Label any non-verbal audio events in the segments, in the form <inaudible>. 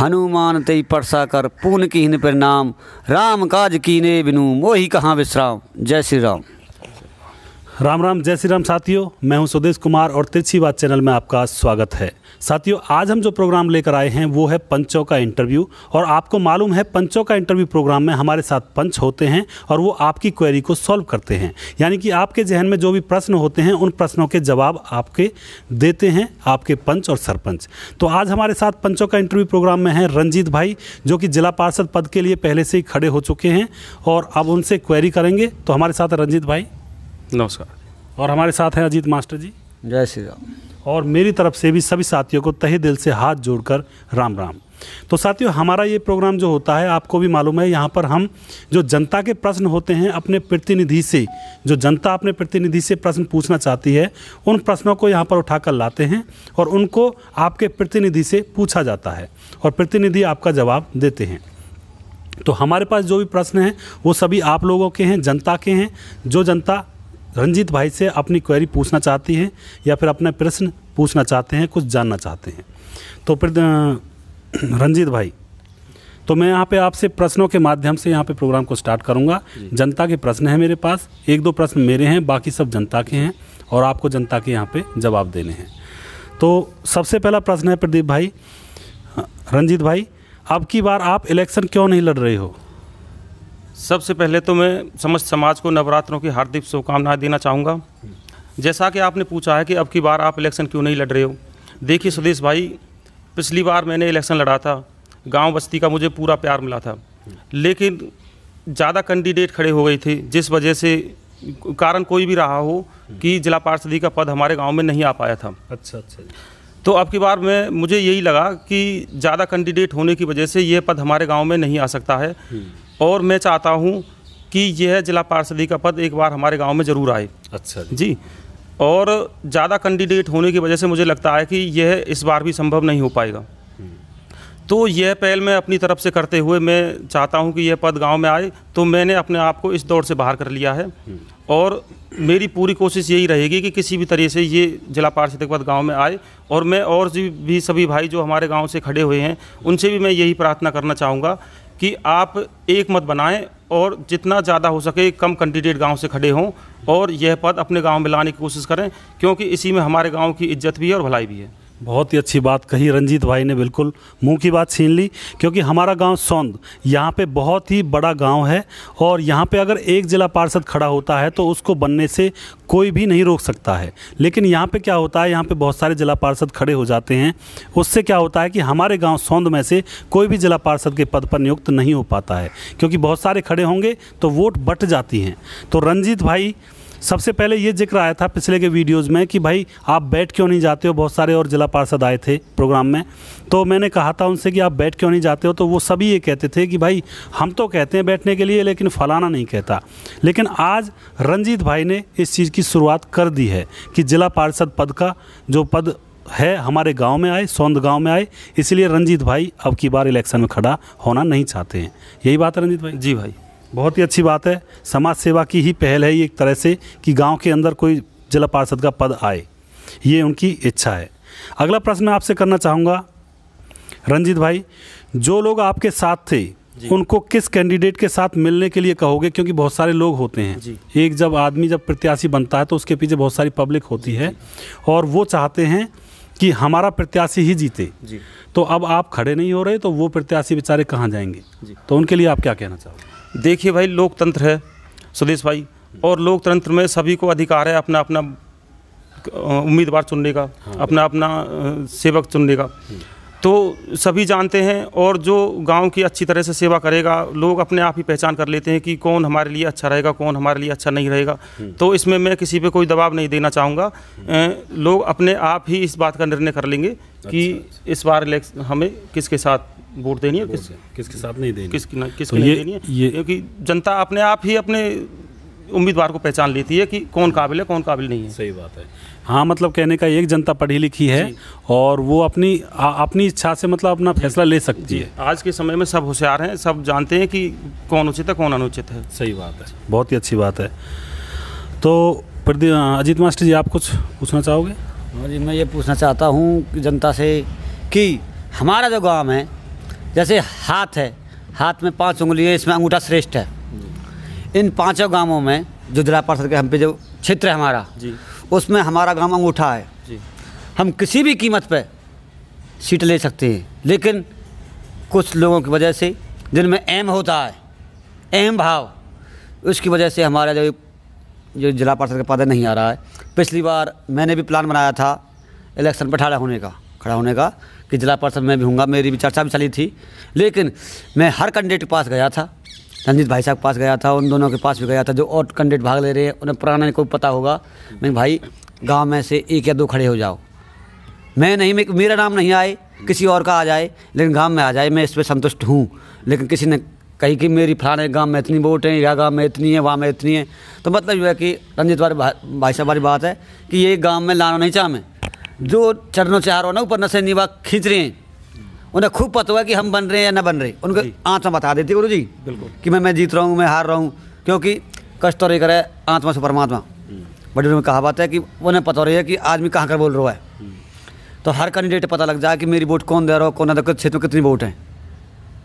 हनुमान तई परसा कर पून कीन परिणाम राम काज कीने बिनु मोही कहां विश्राम जय श्री राम राम राम जय श्री राम साथियों मैं हूं सुदेश कुमार और तिरछी बात चैनल में आपका स्वागत है साथियों आज हम जो प्रोग्राम लेकर आए हैं वो है पंचों का इंटरव्यू और आपको मालूम है पंचों का इंटरव्यू प्रोग्राम में हमारे साथ पंच होते हैं और वो आपकी क्वेरी को सॉल्व करते हैं यानी कि आपके जहन में जो भी प्रश्न होते हैं उन प्रश्नों के जवाब आपके देते हैं आपके पंच और सरपंच तो आज हमारे साथ पंचों का इंटरव्यू प्रोग्राम में है रंजीत भाई जो कि जिला पार्षद पद के लिए पहले से ही खड़े हो चुके हैं और अब उनसे क्वेरी करेंगे तो हमारे साथ रंजीत भाई नमस्कार और हमारे साथ हैं अजीत मास्टर जी जय श्री राम और मेरी तरफ से भी सभी साथियों को तहे दिल से हाथ जोड़कर राम राम तो साथियों हमारा ये प्रोग्राम जो होता है आपको भी मालूम है यहाँ पर हम जो जनता के प्रश्न होते हैं अपने प्रतिनिधि से जो जनता अपने प्रतिनिधि से प्रश्न पूछना चाहती है उन प्रश्नों को यहाँ पर उठाकर लाते हैं और उनको आपके प्रतिनिधि से पूछा जाता है और प्रतिनिधि आपका जवाब देते हैं तो हमारे पास जो भी प्रश्न हैं वो सभी आप लोगों के हैं जनता के हैं जो जनता रंजीत भाई से अपनी क्वेरी पूछना चाहती हैं या फिर अपने प्रश्न पूछना चाहते हैं कुछ जानना चाहते हैं तो फिर रंजीत भाई तो मैं यहाँ पे आपसे प्रश्नों के माध्यम से यहाँ पे प्रोग्राम को स्टार्ट करूँगा जनता के प्रश्न हैं मेरे पास एक दो प्रश्न मेरे हैं बाकी सब जनता के हैं और आपको जनता के यहाँ पे जवाब देने हैं तो सबसे पहला प्रश्न है प्रदीप भाई रंजीत भाई अब की बार आप इलेक्शन क्यों नहीं लड़ रहे हो सबसे पहले तो मैं समस्त समाज को नवरात्रों की हार्दिक शुभकामनाएं देना चाहूँगा जैसा कि आपने पूछा है कि अब की बार आप इलेक्शन क्यों नहीं लड़ रहे हो देखिए सुदेश भाई पिछली बार मैंने इलेक्शन लड़ा था गांव बस्ती का मुझे पूरा प्यार मिला था लेकिन ज़्यादा कैंडिडेट खड़े हो गए थे जिस वजह से कारण कोई भी रहा हो कि जिला पार्षदी का पद हमारे गाँव में नहीं आ पाया था अच्छा अच्छा तो अब की बार मैं मुझे यही लगा कि ज़्यादा कैंडिडेट होने की वजह से ये पद हमारे गांव में नहीं आ सकता है और मैं चाहता हूँ कि यह जिला पार्षदी का पद एक बार हमारे गाँव में ज़रूर आए अच्छा जी, जी। और ज़्यादा कैंडिडेट होने की वजह से मुझे लगता है कि यह इस बार भी संभव नहीं हो पाएगा हम्म। तो यह पहल मैं अपनी तरफ से करते हुए मैं चाहता हूं कि यह पद गांव में आए तो मैंने अपने आप को इस दौड़ से बाहर कर लिया है हम्म। और मेरी पूरी कोशिश यही रहेगी कि किसी भी तरह से ये जिला पार्षद पद गांव में आए और मैं और भी सभी भाई जो हमारे गांव से खड़े हुए हैं उनसे भी मैं यही प्रार्थना करना चाहूँगा कि आप एक मत बनाएं और जितना ज़्यादा हो सके कम कैंडिडेट गांव से खड़े हों और यह पद अपने गांव में लाने की कोशिश करें क्योंकि इसी में हमारे गांव की इज्जत भी है और भलाई भी है बहुत ही अच्छी बात कही रंजीत भाई ने बिल्कुल मुंह की बात छीन ली क्योंकि हमारा गांव सौंद यहाँ पे बहुत ही बड़ा गांव है और यहाँ पे अगर एक ज़िला पार्षद खड़ा होता है तो उसको बनने से कोई भी नहीं रोक सकता है लेकिन यहाँ पे क्या होता है यहाँ पे बहुत सारे ज़िला पार्षद खड़े हो जाते हैं उससे क्या होता है कि हमारे गाँव सौंद में से कोई भी ज़िला पार्षद के पद पर नियुक्त नहीं हो पाता है क्योंकि बहुत सारे खड़े होंगे तो वोट बट जाती हैं तो रंजीत भाई सबसे पहले ये जिक्र आया था पिछले के वीडियोज़ में कि भाई आप बैठ क्यों नहीं जाते हो बहुत सारे और जिला पार्षद आए थे प्रोग्राम में तो मैंने कहा था उनसे कि आप बैठ क्यों नहीं जाते हो तो वो सभी ये कहते थे कि भाई हम तो कहते हैं बैठने के लिए लेकिन फलाना नहीं कहता लेकिन आज रंजीत भाई ने इस चीज़ की शुरुआत कर दी है कि जिला पार्षद पद का जो पद है हमारे गांव में आए सौंद गांव में आए इसलिए रंजीत भाई अब की बार इलेक्शन में खड़ा होना नहीं चाहते हैं यही बात है रंजीत भाई जी भाई बहुत ही अच्छी बात है समाज सेवा की ही पहल है एक तरह से कि गांव के अंदर कोई जिला पार्षद का पद आए ये उनकी इच्छा है अगला प्रश्न मैं आपसे करना चाहूँगा रंजीत भाई जो लोग आपके साथ थे उनको किस कैंडिडेट के साथ मिलने के लिए कहोगे क्योंकि बहुत सारे लोग होते हैं एक जब आदमी जब प्रत्याशी बनता है तो उसके पीछे बहुत सारी पब्लिक होती है और वो चाहते हैं कि हमारा प्रत्याशी ही जीते जी। तो अब आप खड़े नहीं हो रहे तो वो प्रत्याशी बेचारे कहाँ जाएंगे तो उनके लिए आप क्या कहना चाहोगे देखिए भाई लोकतंत्र है सुदेश भाई और लोकतंत्र में सभी को अधिकार है अपना अपना उम्मीदवार चुनने का हाँ। अपना अपना सेवक चुनने का हम्म। तो सभी जानते हैं और जो गांव की अच्छी तरह से सेवा करेगा लोग अपने आप ही पहचान कर लेते हैं कि कौन हमारे लिए अच्छा रहेगा कौन हमारे लिए अच्छा नहीं रहेगा हम्म। तो इसमें मैं किसी पे कोई दबाव नहीं देना चाहूँगा हम्म। लोग अपने आप ही इस बात का निर्णय कर लेंगे कि अच्छा, अच्छा। इस बार इलेक्शन हमें किसके साथ वोट देनी है किस किसके साथ नहीं देनी किसकी किसकी तो नहीं देनी है क्योंकि जनता अपने आप ही अपने उम्मीदवार को पहचान लेती है कि कौन काबिल है कौन काबिल नहीं है सही बात है हाँ मतलब कहने का एक जनता पढ़ी लिखी है और वो अपनी आ, अपनी इच्छा से मतलब अपना फैसला ले सकती है आज के समय में सब होशियार हैं सब जानते हैं कि कौन उचित है कौन अनुचित है सही बात है बहुत ही अच्छी बात है तो प्रदीप अजीत मास्टर जी आप कुछ पूछना चाहोगे हाँ जी मैं ये पूछना चाहता हूँ जनता से कि हमारा जो गाँव है जैसे हाथ है हाथ में पाँच उंगली है इसमें अंगूठा श्रेष्ठ है इन पांचों गांवों में जो जिला पार्षद के हम पे जो क्षेत्र है हमारा जी उसमें हमारा गांव अंगूठा है जी हम किसी भी कीमत पर सीट ले सकते हैं लेकिन कुछ लोगों की वजह से जिनमें एम होता है एम भाव उसकी वजह से हमारा जो जो जिला पार्षद का पद नहीं आ रहा है पिछली बार मैंने भी प्लान बनाया था इलेक्शन पर खड़ा होने का खड़ा होने का कि जिला परिषद मैं भी हूँगा मेरी भी चर्चा भी चली थी लेकिन मैं हर कैंडिडेट के पास गया था रंजीत भाई साहब के पास गया था उन दोनों के पास भी गया था जो और कैंडिडेट भाग ले रहे हैं उन्हें पुराना को पता होगा नहीं भाई गाँव में से एक या दो खड़े हो जाओ मैं नहीं मैं मेरा नाम नहीं आए किसी और का आ जाए लेकिन गाँव में आ जाए मैं इस पर संतुष्ट हूँ लेकिन किसी ने कही कि मेरी फलाने गाँव में इतनी वोट है या गाँव में इतनी है वहाँ में इतनी है तो मतलब यह है कि रंजीत वाली भाई साहब वाली बात है कि ये गाँव में लाना नहीं चाह मैं जो चरणों चारों ना ऊपर नशे निवा खींच रहे हैं उन्हें खूब पता हुआ कि हम बन रहे हैं या ना बन रहे उनको आत्मा में बता देती गुरु जी बिल्कुल कि मैं मैं जीत रहा हूँ मैं हार रहा हूँ क्योंकि कष्ट और ये करे आत्मा से परमात्मा हम्म। बड़ी में बात है कि उन्हें पता रही है कि आदमी कहाँ कर बोल रहा है हम्म। तो हर कैंडिडेट पता लग जाए कि मेरी वोट कौन दे रहा हो कौन ना दे तो क्षेत्र में कितनी वोट हैं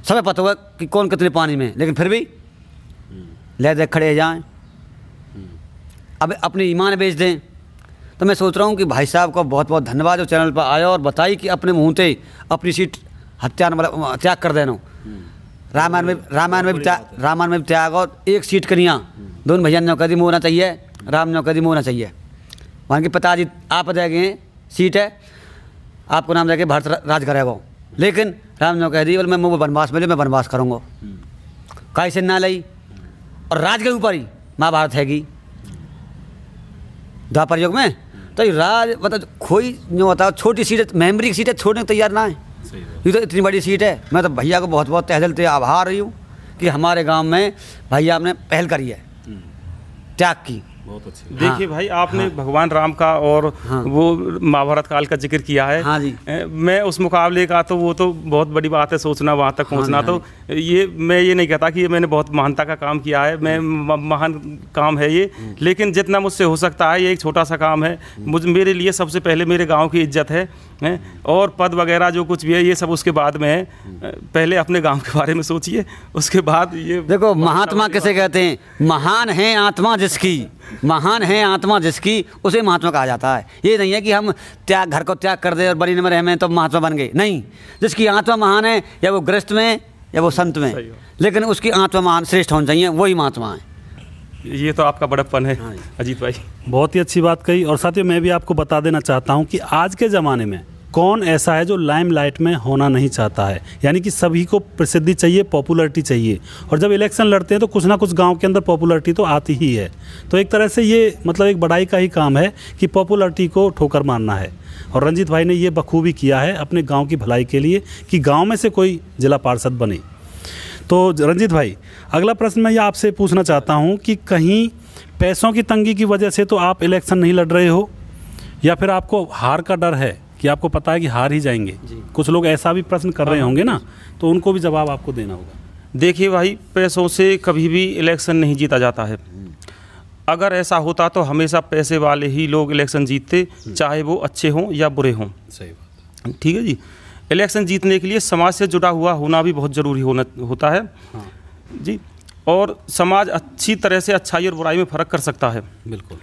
सबें पता हुआ कि कौन कितने पानी में लेकिन फिर भी हम्म। ले दे खड़े जाएँ अब अपने ईमान बेच दें तो मैं सोच रहा हूँ कि भाई साहब का बहुत बहुत धन्यवाद जो चैनल पर आया और बताई कि अपने मुँह से अपनी सीट हत्या मतलब त्याग कर देना हम्म। रामायण में तो रामायण में रामायण में त्याग और एक सीट कनिया हम्म। दोनों भैया ने कदम होना चाहिए राम ने कदम होना चाहिए वहाँ के पिताजी आप दे गए सीट है आपको नाम देखे भारत राज करेगा लेकिन राम ने कह दी बोले मैं वनवास मिले मैं वनवास करूँगा हम्म। काई से ना लई और राज के ऊपर ही महाभारत हैगी द्वापर युग में तो राज मतलब कोई नहीं होता छोटी सीट मेमोरी की सीट है छोड़ने को तैयार ना है ये तो इतनी बड़ी सीट है मैं तो भैया को बहुत बहुत तहदिल से आभार रही हूँ कि हमारे गांव में भैया आपने पहल करी है त्याग की बहुत अच्छी हाँ, देखिए भाई हाँ। आपने हाँ, भगवान राम का और हाँ, वो महाभारत काल का जिक्र किया है हाँ जी मैं उस मुकाबले का तो वो तो बहुत बड़ी बात है सोचना वहाँ तक हाँ पहुँचना हाँ, तो ये मैं ये नहीं कहता कि मैंने बहुत महानता का काम किया है मैं महान काम है ये हाँ। लेकिन जितना मुझसे हो सकता है ये एक छोटा सा काम है मुझ मेरे लिए सबसे पहले मेरे गाँव की इज्जत है हैं और पद वगैरह जो कुछ भी है ये सब उसके बाद में है पहले अपने गांव के बारे में सोचिए उसके बाद ये देखो महात्मा किसे कहते हैं महान है आत्मा जिसकी महान है आत्मा जिसकी उसे महात्मा कहा जाता है ये नहीं है कि हम त्याग घर को त्याग कर दे और बड़ी नंबर हमें तो महात्मा बन गए नहीं जिसकी आत्मा महान है या वो ग्रस्त में या वो संत में लेकिन उसकी आत्मा महान श्रेष्ठ होनी चाहिए वही महात्मा है ये तो आपका बड़प्पन है हाँ अजीत भाई बहुत ही अच्छी बात कही और साथ ही मैं भी आपको बता देना चाहता हूँ कि आज के ज़माने में कौन ऐसा है जो लाइम लाइट में होना नहीं चाहता है यानी कि सभी को प्रसिद्धि चाहिए पॉपुलरिटी चाहिए और जब इलेक्शन लड़ते हैं तो कुछ ना कुछ गांव के अंदर पॉपुलरिटी तो आती ही है तो एक तरह से ये मतलब एक बड़ाई का ही काम है कि पॉपुलरिटी को ठोकर मारना है और रंजीत भाई ने ये बखूबी किया है अपने गाँव की भलाई के लिए कि गाँव में से कोई जिला पार्षद बने तो रंजीत भाई अगला प्रश्न मैं ये आपसे पूछना चाहता हूँ कि कहीं पैसों की तंगी की वजह से तो आप इलेक्शन नहीं लड़ रहे हो या फिर आपको हार का डर है कि आपको पता है कि हार ही जाएंगे कुछ लोग ऐसा भी प्रश्न कर रहे हाँ। होंगे ना तो उनको भी जवाब आपको देना होगा देखिए भाई पैसों से कभी भी इलेक्शन नहीं जीता जाता है अगर ऐसा होता तो हमेशा पैसे वाले ही लोग इलेक्शन जीतते हम्म। चाहे वो अच्छे हों या बुरे हों सही बात ठीक है जी इलेक्शन जीतने के लिए समाज से जुड़ा हुआ होना भी बहुत ज़रूरी होना होता है हाँ। जी और समाज अच्छी तरह से अच्छाई और बुराई में फ़र्क कर सकता है बिल्कुल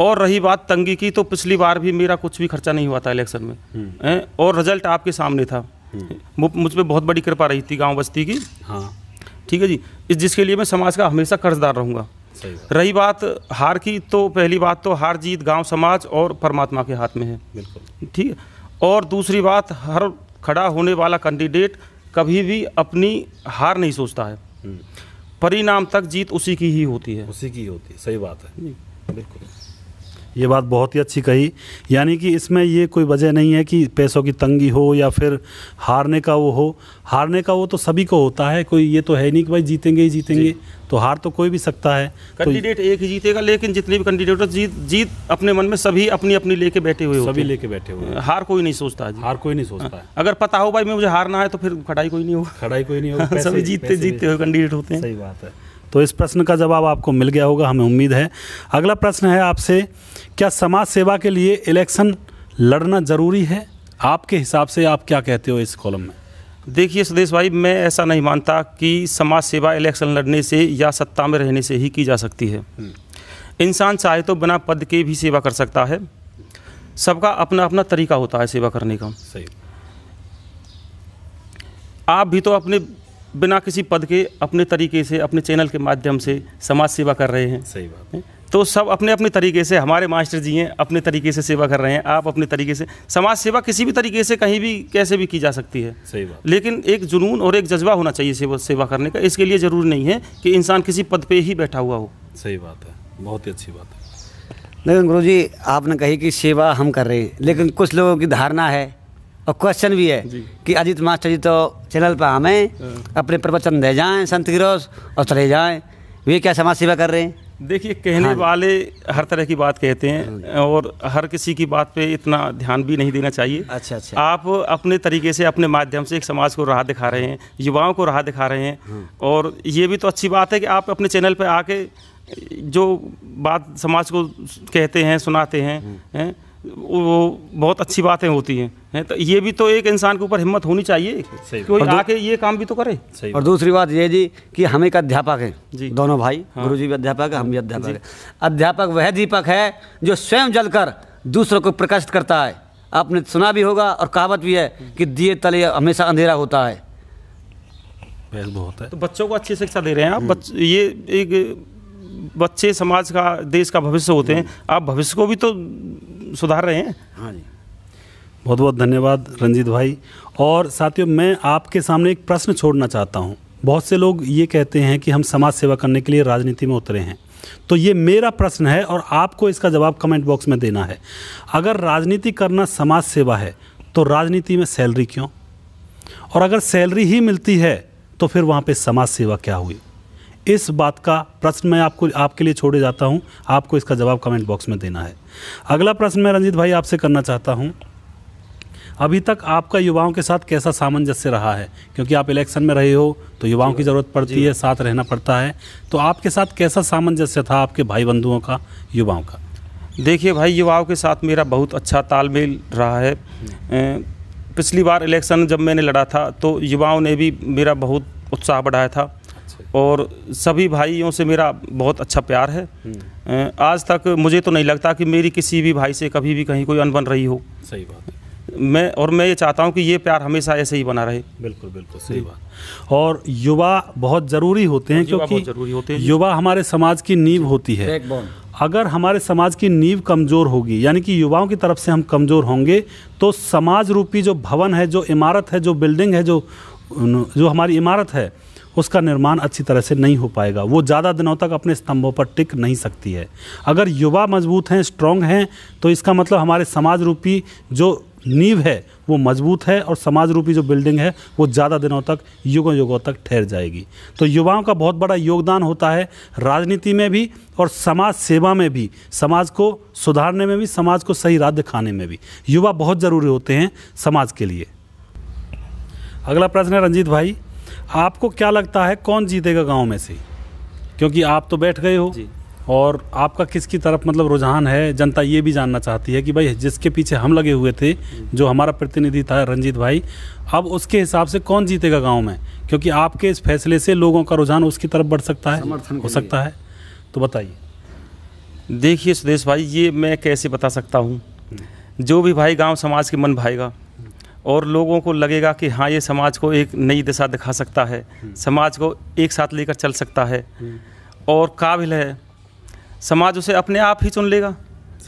और रही बात तंगी की तो पिछली बार भी मेरा कुछ भी खर्चा नहीं हुआ था इलेक्शन में हम्म। और रिजल्ट आपके सामने था हम्म। मुझ पर बहुत बड़ी कृपा रही थी गाँव बस्ती की हाँ ठीक है जी इस जिसके लिए मैं समाज का हमेशा कर्जदार रहूँगा रही बात हार की तो पहली बात तो हार जीत गांव समाज और परमात्मा के हाथ में है बिल्कुल ठीक है और दूसरी बात हर खड़ा होने वाला कैंडिडेट कभी भी अपनी हार नहीं सोचता है हम्म। परिणाम तक जीत उसी की ही होती है उसी की होती है सही बात है बिल्कुल ये बात बहुत ही अच्छी कही यानी कि इसमें ये कोई वजह नहीं है कि पैसों की तंगी हो या फिर हारने का वो हो हारने का वो तो सभी को होता है कोई ये तो है नहीं कि भाई जीतेंगे ही जीतेंगे तो हार तो कोई भी सकता है कैंडिडेट तो एक ही जीतेगा लेकिन जितने भी कैंडिडेट जीत जीत अपने मन में सभी अपनी अपनी लेके बैठे हुए सभी लेके बैठे हुए हार कोई नहीं सोचता हार कोई नहीं सोचता हाँ। अगर पता हो भाई मुझे हारना है तो फिर खड़ाई कोई नहीं होगा खड़ाई कोई नहीं होगा हाँ, सभी जीतते जीतते हुए कैंडिडेट होते हैं सही बात है तो इस प्रश्न का जवाब आपको मिल गया होगा हमें उम्मीद है अगला प्रश्न है आपसे क्या समाज सेवा के लिए इलेक्शन लड़ना ज़रूरी है आपके हिसाब से आप क्या कहते हो इस कॉलम में देखिए सुदेश भाई मैं ऐसा नहीं मानता कि समाज सेवा इलेक्शन लड़ने से या सत्ता में रहने से ही की जा सकती है हम्म। इंसान चाहे तो बिना पद के भी सेवा कर सकता है सबका अपना अपना तरीका होता है सेवा करने का सही आप भी तो अपने बिना किसी पद के अपने तरीके से अपने चैनल के माध्यम से समाज सेवा कर रहे हैं सही बात है तो सब अपने अपने तरीके से हमारे मास्टर जी हैं अपने तरीके से सेवा कर रहे हैं आप अपने तरीके से समाज सेवा किसी भी तरीके से कहीं भी कैसे भी की जा सकती है सही बात लेकिन एक जुनून और एक जज्बा होना चाहिए सेवा सेवा करने का इसके लिए ज़रूरी नहीं है कि इंसान किसी पद पर ही बैठा हुआ हो सही बात है बहुत ही अच्छी बात है लेकिन गुरु जी आपने कही कि सेवा हम कर रहे हैं लेकिन कुछ लोगों की धारणा है और क्वेश्चन भी है कि अजीत मास्टर जी तो चैनल पर हमें हाँ। अपने प्रवचन दे जाएँ संत गिरोस और चले जाएँ वे क्या समाज सेवा कर रहे हैं देखिए कहने हाँ। वाले हर तरह की बात कहते हैं हाँ और हर किसी की बात पे इतना ध्यान भी नहीं देना चाहिए अच्छा अच्छा आप अपने तरीके से अपने माध्यम से एक समाज को राह दिखा रहे हैं युवाओं को राह दिखा रहे हैं हाँ। और ये भी तो अच्छी बात है कि आप अपने चैनल पे आके जो बात समाज को कहते हैं सुनाते हैं, हाँ। हैं वो बहुत अच्छी बातें होती हैं है तो ये भी तो एक इंसान के ऊपर हिम्मत होनी चाहिए कोई आके ये काम भी तो करे और दूसरी बात ये जी कि हम एक अध्यापक हैं जी दोनों भाई हाँ। गुरु जी भी अध्यापक है हम भी अध्यापक हैं अध्यापक वह दीपक है जो स्वयं जलकर दूसरों को प्रकाशित करता है आपने सुना भी होगा और कहावत भी है कि दिए तले हमेशा अंधेरा होता है है तो बच्चों को अच्छी शिक्षा दे रहे हैं आप हम्म। ये एक बच्चे समाज का देश का भविष्य होते हैं हम्म। आप भविष्य को भी तो सुधार रहे हैं हाँ जी बहुत बहुत धन्यवाद रंजीत भाई और साथियों मैं आपके सामने एक प्रश्न छोड़ना चाहता हूँ बहुत से लोग ये कहते हैं कि हम समाज सेवा करने के लिए राजनीति में उतरे हैं तो ये मेरा प्रश्न है और आपको इसका जवाब कमेंट बॉक्स में देना है अगर राजनीति करना समाज सेवा है तो राजनीति में सैलरी क्यों और अगर सैलरी ही मिलती है तो फिर वहाँ पे समाज सेवा क्या हुई इस बात का प्रश्न मैं आपको आपके लिए छोड़े जाता हूँ आपको इसका जवाब कमेंट बॉक्स में देना है अगला प्रश्न मैं रंजीत भाई आपसे करना चाहता हूँ अभी तक आपका युवाओं के साथ कैसा सामंजस्य रहा है क्योंकि आप इलेक्शन में रहे हो तो युवाओं की ज़रूरत पड़ती है साथ रहना पड़ता है तो आपके साथ कैसा सामंजस्य था आपके भाई बंधुओं का युवाओं का देखिए भाई युवाओं के साथ मेरा बहुत अच्छा तालमेल रहा है पिछली बार इलेक्शन जब मैंने लड़ा था तो युवाओं ने भी मेरा बहुत उत्साह बढ़ाया था और सभी भाइयों से मेरा बहुत अच्छा प्यार है हम्म। आज तक मुझे तो नहीं लगता कि मेरी किसी भी भाई से कभी भी कहीं कोई अनबन रही हो सही बात मैं और मैं ये चाहता हूँ कि ये प्यार हमेशा ऐसे ही बना रहे बिल्कुल बिल्कुल सही बात और युवा बहुत ज़रूरी होते हैं क्योंकि जरूरी होते हैं युवा हमारे समाज की नींव होती है अगर हमारे समाज की नींव कमज़ोर होगी यानी कि युवाओं की तरफ से हम कमज़ोर होंगे तो समाज रूपी जो भवन है जो इमारत है जो बिल्डिंग है जो जो हमारी इमारत है उसका निर्माण अच्छी तरह से नहीं हो पाएगा वो ज़्यादा दिनों तक अपने स्तंभों पर टिक नहीं सकती है अगर युवा मजबूत हैं स्ट्रॉन्ग हैं तो इसका मतलब हमारे समाज रूपी जो नींव है वो मजबूत है और समाज रूपी जो बिल्डिंग है वो ज़्यादा दिनों तक युगों युगों तक ठहर जाएगी तो युवाओं का बहुत बड़ा योगदान होता है राजनीति में भी और समाज सेवा में भी समाज को सुधारने में भी समाज को सही राह दिखाने में भी युवा बहुत ज़रूरी होते हैं समाज के लिए अगला प्रश्न है रंजीत भाई आपको क्या लगता है कौन जीतेगा गांव में से क्योंकि आप तो बैठ गए हो और आपका किसकी तरफ मतलब रुझान है जनता ये भी जानना चाहती है कि भाई जिसके पीछे हम लगे हुए थे जो हमारा प्रतिनिधि था रंजीत भाई अब उसके हिसाब से कौन जीतेगा गांव में क्योंकि आपके इस फैसले से लोगों का रुझान उसकी तरफ बढ़ सकता है हो सकता है तो बताइए देखिए सुदेश भाई ये मैं कैसे बता सकता हूँ हम्म। जो भी भाई गाँव समाज के मन भाएगा और लोगों को लगेगा कि हाँ ये समाज को एक नई दिशा दिखा सकता है हम्म। समाज को एक साथ लेकर चल सकता है हम्म। और काबिल है समाज उसे अपने आप ही चुन लेगा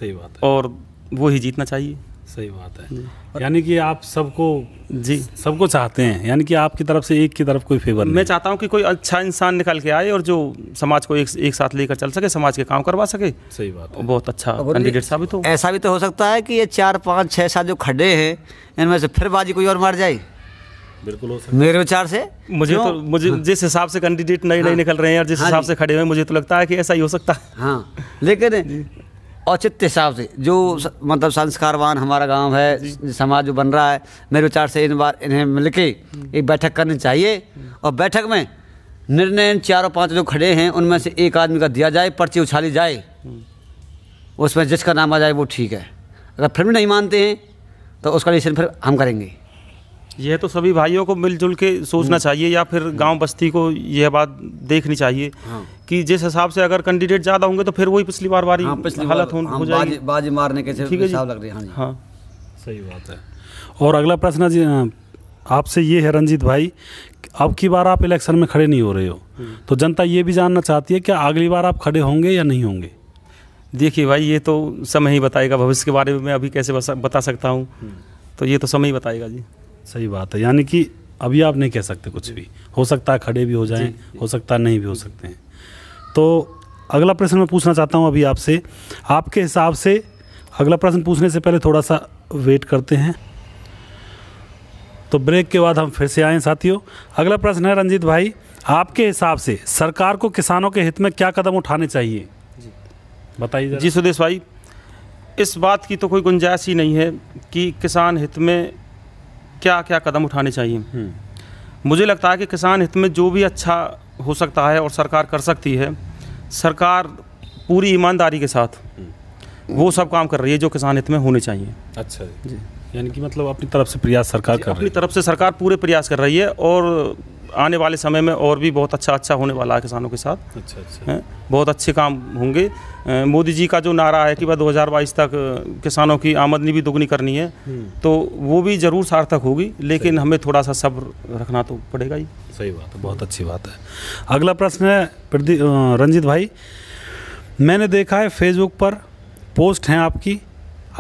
सही बात है और वो ही जीतना चाहिए सही बात है यानी कि आप सबको जी सबको चाहते हैं यानी कि आपकी तरफ से एक की तरफ कोई फेवर मैं चाहता हूँ कि कोई अच्छा इंसान निकल के आए और जो समाज को एक एक साथ लेकर चल सके समाज के काम करवा सके सही बात है। बहुत अच्छा कैंडिडेट साबित हो ऐसा भी तो हो सकता है कि ये चार पाँच छः सात जो खड़े हैं इनमें से फिर बाजी कोई और मार जाए बिल्कुल हो मेरे विचार से मुझे तो मुझे हाँ। जिस हिसाब से कैंडिडेट नए नए निकल रहे हैं और जिस हाँ हिसाब से खड़े हुए मुझे तो लगता है कि ऐसा ही हो सकता है हाँ लेकिन औचित्य हिसाब से जो मतलब संस्कारवान हमारा गांव है समाज जो बन रहा है मेरे विचार से इन बार इन्हें मिल के हम्म। एक बैठक करनी चाहिए हम्म। और बैठक में निर्णय चारों पांच जो खड़े हैं उनमें से एक आदमी का दिया जाए पर्ची उछाली जाए हम्म। उसमें जिसका नाम आ जाए वो ठीक है अगर फिर भी नहीं मानते हैं तो उसका डिसीजन फिर हम करेंगे यह तो सभी भाइयों को मिलजुल के सोचना हम्म। चाहिए या फिर गांव हम्म। बस्ती को यह बात देखनी चाहिए हाँ। कि जिस हिसाब से अगर कैंडिडेट ज़्यादा होंगे तो फिर वही पिछली बार बारी हाँ, हालत हाँ, हो जाएगी बाजी मारने के ठीक है लग रही हाँ, हाँ सही बात है और अगला प्रश्न जी हाँ, आपसे ये है रंजीत भाई अब की बार आप इलेक्शन में खड़े नहीं हो रहे हो हम्म। तो जनता ये भी जानना चाहती है कि अगली बार आप खड़े होंगे या नहीं होंगे देखिए भाई ये तो समय ही बताएगा भविष्य के बारे में मैं अभी कैसे बता सकता हूँ तो ये तो समय ही बताएगा जी सही बात है यानी कि अभी आप नहीं कह सकते कुछ भी हो सकता है खड़े भी हो जाएं हो सकता है नहीं भी हो सकते हैं तो अगला प्रश्न मैं पूछना चाहता हूँ अभी आपसे आपके हिसाब से अगला प्रश्न पूछने से पहले थोड़ा सा वेट करते हैं तो ब्रेक के बाद हम फिर से आए साथियों अगला प्रश्न है रंजीत भाई आपके हिसाब से सरकार को किसानों के हित में क्या कदम उठाने चाहिए बताइए जी सुदेश भाई इस बात की तो कोई गुंजाइश ही नहीं है कि किसान हित में क्या क्या कदम उठाने चाहिए हम्म। मुझे लगता है कि किसान हित में जो भी अच्छा हो सकता है और सरकार कर सकती है सरकार पूरी ईमानदारी के साथ हम्म। वो सब काम कर रही है जो किसान हित में होने चाहिए अच्छा जी यानी कि मतलब अपनी तरफ से प्रयास सरकार कर रही है अपनी तरफ से सरकार पूरे प्रयास कर रही है और आने वाले समय में और भी बहुत अच्छा अच्छा होने वाला है किसानों के साथ अच्छा अच्छा बहुत अच्छे काम होंगे मोदी जी का जो नारा है कि वह दो तक किसानों की आमदनी भी दोगुनी करनी है हम्म। तो वो भी ज़रूर सार्थक होगी लेकिन हमें थोड़ा सा सब्र रखना तो पड़ेगा ही सही बात है बहुत अच्छी बात है अगला प्रश्न है रंजीत भाई मैंने देखा है फेसबुक पर पोस्ट हैं आपकी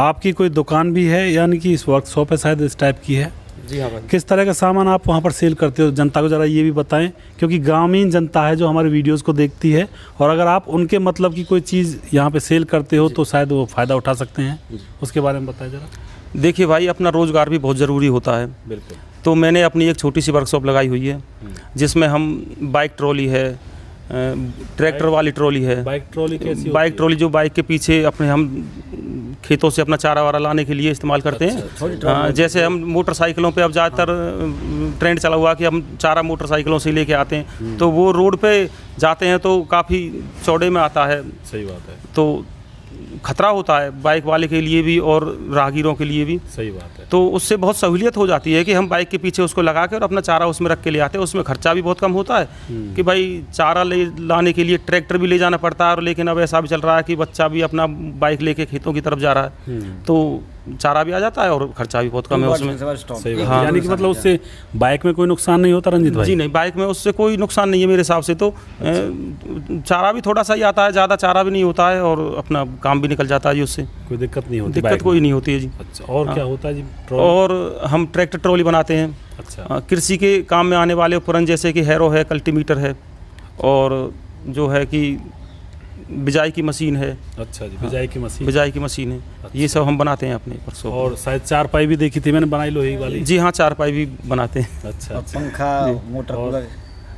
आपकी कोई दुकान भी है यानी कि इस वर्कशॉप है शायद इस टाइप की है जी हाँ भाई किस तरह का सामान आप वहाँ पर सेल करते हो जनता को ज़रा ये भी बताएं क्योंकि ग्रामीण जनता है जो हमारे वीडियोस को देखती है और अगर आप उनके मतलब की कोई चीज़ यहाँ पे सेल करते हो तो शायद वो फ़ायदा उठा सकते हैं उसके बारे में बताएं ज़रा देखिए भाई अपना रोज़गार भी बहुत ज़रूरी होता है बिल्कुल तो मैंने अपनी एक छोटी सी वर्कशॉप लगाई हुई है हम्म। जिसमें हम बाइक ट्रॉली है ट्रैक्टर वाली ट्रॉली है बाइक ट्रॉली कैसी बाइक ट्रॉली जो बाइक के पीछे अपने हम खेतों से अपना चारा वारा लाने के लिए इस्तेमाल करते हैं अच्छा, हाँ, जैसे हम मोटरसाइकिलों पे अब ज़्यादातर हाँ। ट्रेंड चला हुआ कि हम चारा मोटरसाइकिलों से लेके आते हैं हम्म। तो वो रोड पे जाते हैं तो काफ़ी चौड़े में आता है सही बात है तो खतरा होता है बाइक वाले के लिए भी और राहगीरों के लिए भी सही बात है तो उससे बहुत सहूलियत हो जाती है कि हम बाइक के पीछे उसको लगा के और अपना चारा उसमें रख के ले आते हैं उसमें खर्चा भी बहुत कम होता है हम्म। कि भाई चारा ले लाने के लिए ट्रैक्टर भी ले जाना पड़ता है और लेकिन अब ऐसा भी चल रहा है कि बच्चा भी अपना बाइक लेके खेतों की तरफ जा रहा है हम्म। तो चारा भी आ जाता है और खर्चा भी बहुत कम है उसमें हाँ यानी कि मतलब उससे बाइक में कोई नुकसान नहीं होता रंजित भाई जी नहीं बाइक में उससे कोई नुकसान नहीं है मेरे हिसाब से तो अच्छा। चारा भी थोड़ा सा ही आता है ज़्यादा चारा भी नहीं होता है और अपना काम भी निकल जाता है जी उससे कोई दिक्कत नहीं होती दिक्कत कोई नहीं होती है जी अच्छा, और क्या हाँ। होता है जी और हम ट्रैक्टर ट्रॉली बनाते हैं अच्छा कृषि के काम में आने वाले उपकरण जैसे कि हैरो है कल्टीमीटर है और जो है कि बिजाई की मशीन है अच्छा जी बिजाई की मशीन बिजाई की मशीन है अच्छा। ये सब हम बनाते हैं अपने और शायद चार पाई भी देखी थी मैंने बनाई लोहे वाली जी हाँ चार पाई भी बनाते हैं अच्छा, अच्छा। पंखा मोटर और,